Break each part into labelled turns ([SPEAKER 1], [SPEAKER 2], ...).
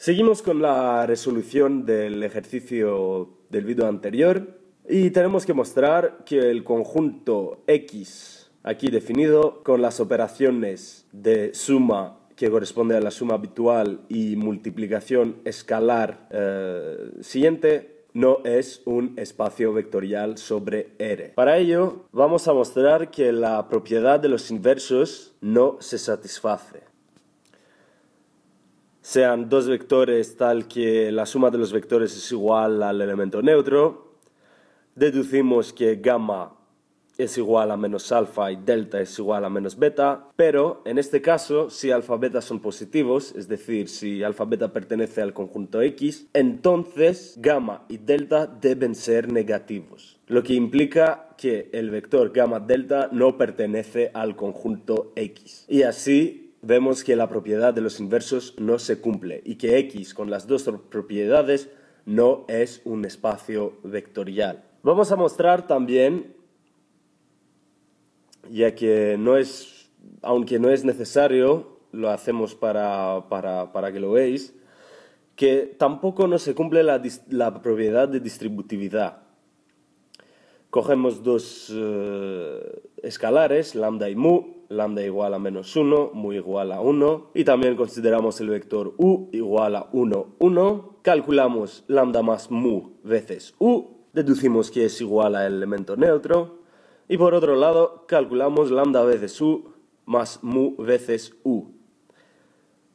[SPEAKER 1] Seguimos con la resolución del ejercicio del vídeo anterior y tenemos que mostrar que el conjunto X aquí definido con las operaciones de suma que corresponde a la suma habitual y multiplicación escalar eh, siguiente no es un espacio vectorial sobre R. Para ello vamos a mostrar que la propiedad de los inversos no se satisface sean dos vectores tal que la suma de los vectores es igual al elemento neutro, deducimos que gamma es igual a menos alfa y delta es igual a menos beta, pero en este caso, si alfa beta son positivos, es decir, si alfa beta pertenece al conjunto X, entonces gamma y delta deben ser negativos, lo que implica que el vector gamma delta no pertenece al conjunto X. Y así vemos que la propiedad de los inversos no se cumple y que X con las dos propiedades no es un espacio vectorial. Vamos a mostrar también, ya que no es, aunque no es necesario, lo hacemos para, para, para que lo veáis, que tampoco no se cumple la, la propiedad de distributividad. Cogemos dos eh, escalares, lambda y mu, lambda igual a menos 1, mu igual a 1, y también consideramos el vector u igual a 1, 1, calculamos lambda más mu veces u, deducimos que es igual al elemento neutro, y por otro lado calculamos lambda veces u más mu veces u,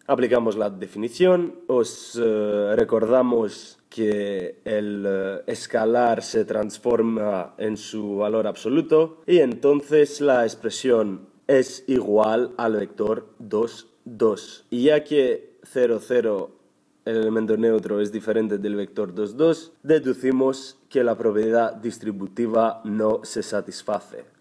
[SPEAKER 1] aplicamos la definición, os eh, recordamos que el eh, escalar se transforma en su valor absoluto y entonces la expresión es igual al vector 2, 2. Y ya que 0, 0 el elemento neutro es diferente del vector 2, 2, deducimos que la propiedad distributiva no se satisface.